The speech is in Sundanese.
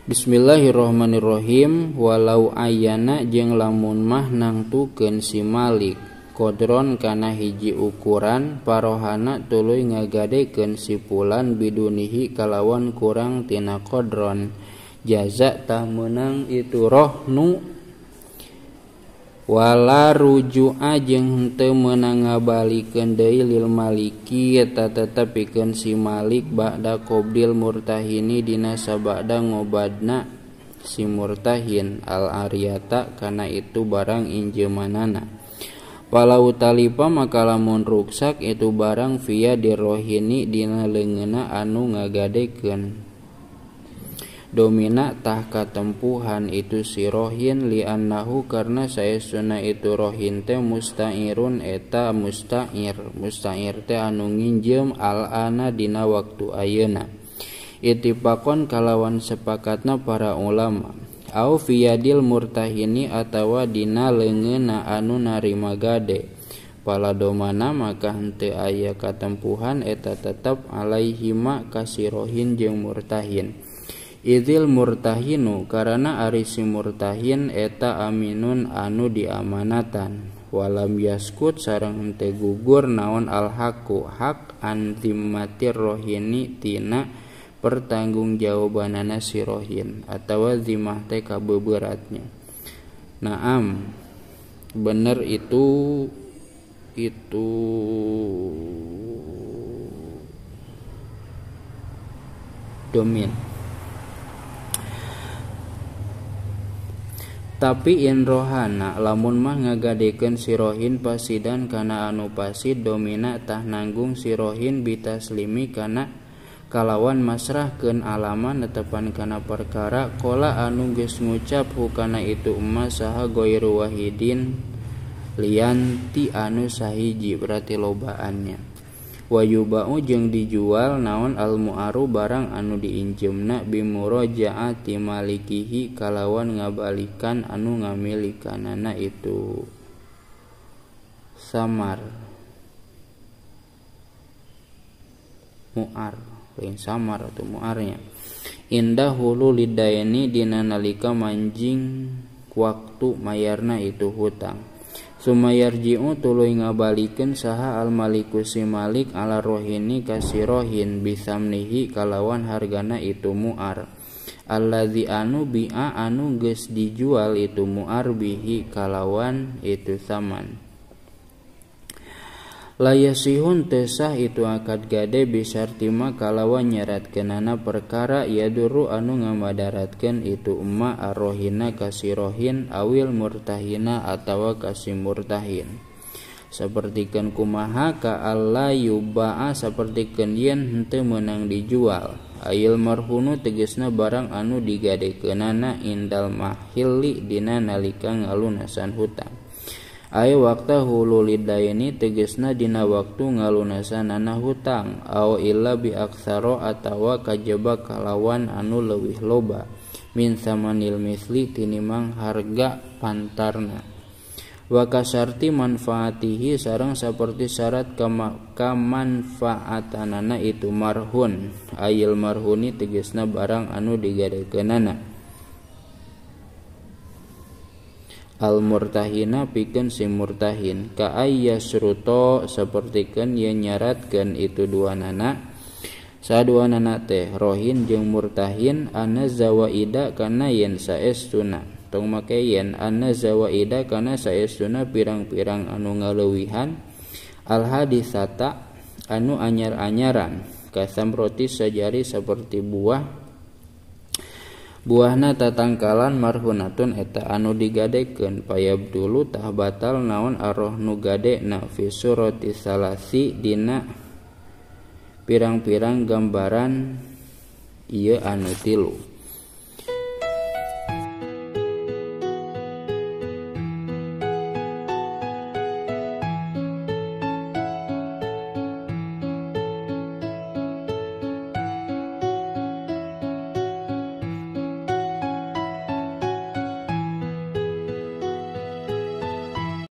Quran Bismillahirohmanirohim walau ayana jeung lamunmah nangtu kensimalik kodron kana hiji ukuran parohana tuluy ngagade kensiplan bidu nihhi kalawan kurang tina kodron jazaktahmunang itu rohnu Wal rujuaje hente mennaangabaliken deil lilmalikieta tetap piken si Malik bagda qbil murtahinidinasaabada ngobana si murtahin alAyaata kana itu barang injemanana. palatalipa maka lamunruksak itu barang fi dirohini dina lengena anu ngagadeken. wartawanmina tahka temuhan itu sirohin lian Nahhu karena saya sunna itu rohhinte musta irun eta mustair mustangir te anuin jem al’ana dina waktu ayeuna. Iti pakon kalawan sepakatna para ulama. Aw fiyadil murtahini attawa dina lengen naanu narimade. paladomana maka nte aya ka temuhan eta tetap alaihimak kairohin je murtahin. Idil murtahinu karena arisi murtahin eta aminun anu diamanatan walam yaskut sarang ente gugur naon alhaku hak antimatir rohini tina pertanggung jawabanana si rohin atau zimah teka beberatnya naam bener itu itu domin Quran Ta in rohhana lamun mah ngagadeken sirohin pasidan kana anu pasi dominak tah nanggung sirohinbitalimi kana kalawan masrah keun alamaman netepan kana perkara, kola anu ges ngucap hu kana itu emas saha goirwahidin lianti anu sahiji berarti lobaannya. wayubau jeung dijual naon almuaru barang anu diinjemna bimurojaati malikihi kalawan ngabalikan anu ngamilikanana itu samar muar lain samar atau muarnya indah hulu lidaini dina nalika manjing waktu mayarna itu hutang Sumayar jiu tuluy ngabaliken saha aliku si Malik ala rohinikasiirohin bisa mnihi kalawan hargaa itu muar allazi anu bia anu gees dijual itu muar bihi kalawan itu tan. yasihun tesah itu akad gade bisatimakalawan nyeratatkan nana perkaraia Duru anu ngamadadaratkan itu emmaarrohina kasihirohin awil murtahhina atau kasih murtahin sepertiken kumaha ka Allahyuuba seperti keny hente menang dijual Ail marhunu tegesna barang anu digadeken naana indal mahillikdina nalikaang alunasan hutang Ayu waktuhululi dayi tegesna dina waktu ngalusan nana hutang A ila biakksaro atawa kajjeba kalawan anu lewih loba. minsamanil misli tinimang harga pantarna. Wakasarti manfaatihi sarang seperti syarat ke manfaatan nana itu marhun. Ail marhuni tegesna barang anu digare ke nana. al murtahina pikeun si murtahin ka ayyasruto sapertikeun yen nyaratkeun itu dua nana sadua nana teh rohin jeung murtahin ana zawaida kana yen saestuna tong make yen ana zawaida kana saestuna pirang-pirang anu ngaleuwihan al hadisata anu anyar-anyaran kasamroti sajari seperti buah Buahna tatangkalan marhuatun eta anu digadeken payabdulu tah batal naonarrah nugadenak visu rotisalasi dina pirang-pirang gambaran iyo anu tilu.